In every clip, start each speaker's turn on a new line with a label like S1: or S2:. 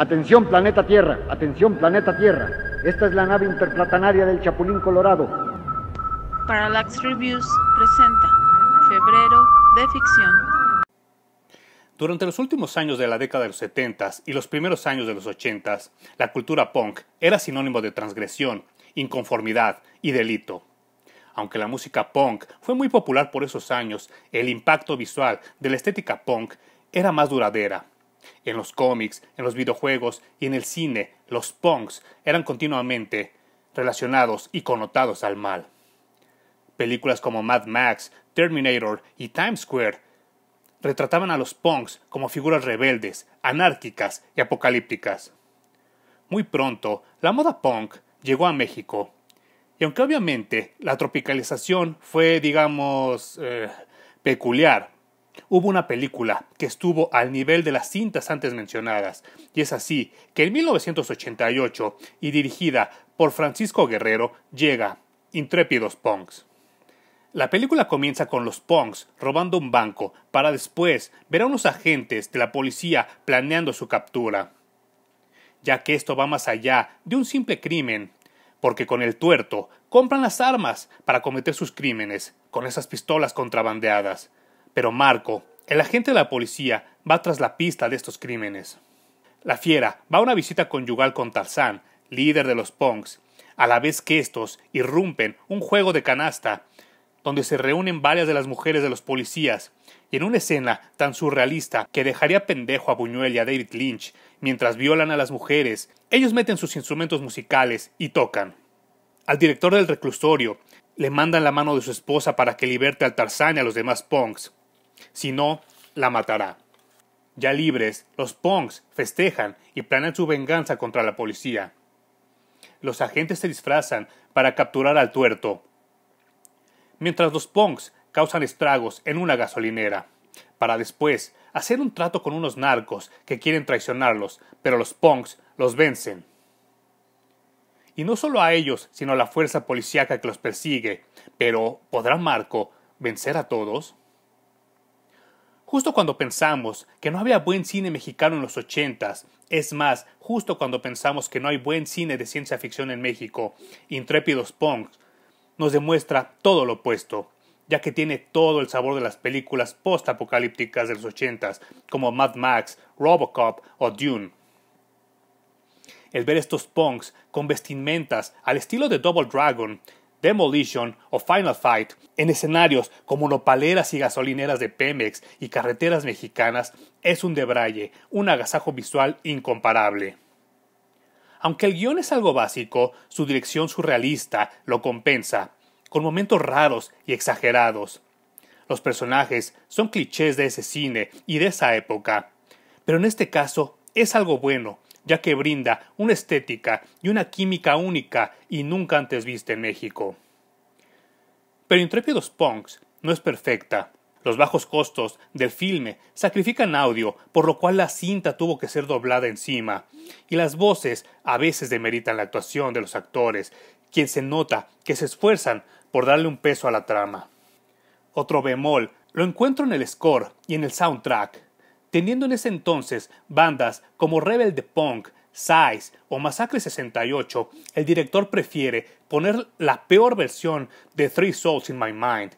S1: Atención planeta Tierra, atención planeta Tierra. Esta es la nave interplanetaria del Chapulín Colorado. Parallax Reviews presenta Febrero de Ficción. Durante los últimos años de la década de los 70 y los primeros años de los 80, la cultura punk era sinónimo de transgresión, inconformidad y delito. Aunque la música punk fue muy popular por esos años, el impacto visual de la estética punk era más duradera en los cómics, en los videojuegos y en el cine, los punks eran continuamente relacionados y connotados al mal. Películas como Mad Max, Terminator y Times Square retrataban a los punks como figuras rebeldes, anárquicas y apocalípticas. Muy pronto, la moda punk llegó a México, y aunque obviamente la tropicalización fue, digamos, eh, peculiar hubo una película que estuvo al nivel de las cintas antes mencionadas, y es así que en 1988, y dirigida por Francisco Guerrero, llega Intrépidos Punks. La película comienza con los punks robando un banco para después ver a unos agentes de la policía planeando su captura. Ya que esto va más allá de un simple crimen, porque con el tuerto compran las armas para cometer sus crímenes, con esas pistolas contrabandeadas. Pero Marco, el agente de la policía, va tras la pista de estos crímenes. La fiera va a una visita conyugal con Tarzán, líder de los Ponks, a la vez que estos irrumpen un juego de canasta, donde se reúnen varias de las mujeres de los policías, y en una escena tan surrealista que dejaría pendejo a Buñuel y a David Lynch, mientras violan a las mujeres, ellos meten sus instrumentos musicales y tocan. Al director del reclusorio le mandan la mano de su esposa para que liberte al Tarzán y a los demás Pongs si no, la matará. Ya libres, los punks festejan y planean su venganza contra la policía. Los agentes se disfrazan para capturar al tuerto. Mientras los ponks causan estragos en una gasolinera, para después hacer un trato con unos narcos que quieren traicionarlos, pero los ponks los vencen. Y no solo a ellos, sino a la fuerza policíaca que los persigue. Pero, ¿podrá Marco vencer a todos? Justo cuando pensamos que no había buen cine mexicano en los ochentas, es más, justo cuando pensamos que no hay buen cine de ciencia ficción en México, Intrépidos Punks nos demuestra todo lo opuesto, ya que tiene todo el sabor de las películas post-apocalípticas de los ochentas, como Mad Max, Robocop o Dune. El ver estos punks con vestimentas al estilo de Double Dragon Demolition o Final Fight, en escenarios como nopaleras y gasolineras de Pemex y carreteras mexicanas, es un debraye, un agasajo visual incomparable. Aunque el guión es algo básico, su dirección surrealista lo compensa, con momentos raros y exagerados. Los personajes son clichés de ese cine y de esa época, pero en este caso es algo bueno, ya que brinda una estética y una química única y nunca antes vista en México. Pero Intrépidos Punks no es perfecta. Los bajos costos del filme sacrifican audio, por lo cual la cinta tuvo que ser doblada encima, y las voces a veces demeritan la actuación de los actores, quien se nota que se esfuerzan por darle un peso a la trama. Otro bemol lo encuentro en el score y en el soundtrack teniendo en ese entonces bandas como Rebel de Punk, Size o Masacre 68, el director prefiere poner la peor versión de Three Souls in My Mind,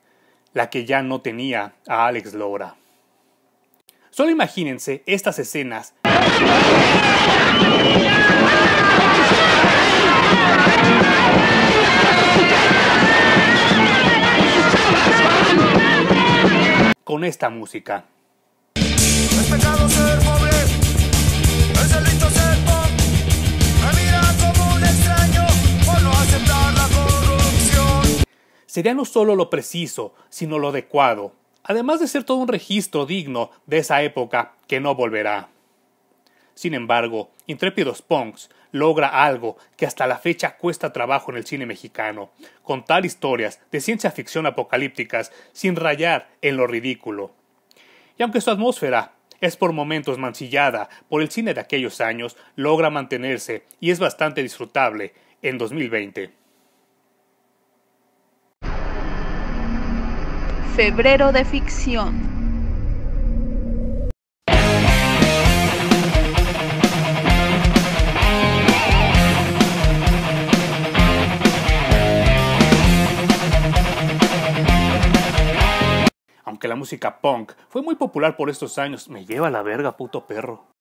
S1: la que ya no tenía a Alex Lora. Solo imagínense estas escenas. con esta música. sería no solo lo preciso, sino lo adecuado, además de ser todo un registro digno de esa época que no volverá. Sin embargo, Intrépidos Punks logra algo que hasta la fecha cuesta trabajo en el cine mexicano, contar historias de ciencia ficción apocalípticas sin rayar en lo ridículo. Y aunque su atmósfera es por momentos mancillada por el cine de aquellos años, logra mantenerse y es bastante disfrutable en 2020. Febrero de Ficción. Aunque la música punk fue muy popular por estos años, me lleva a la verga, puto perro.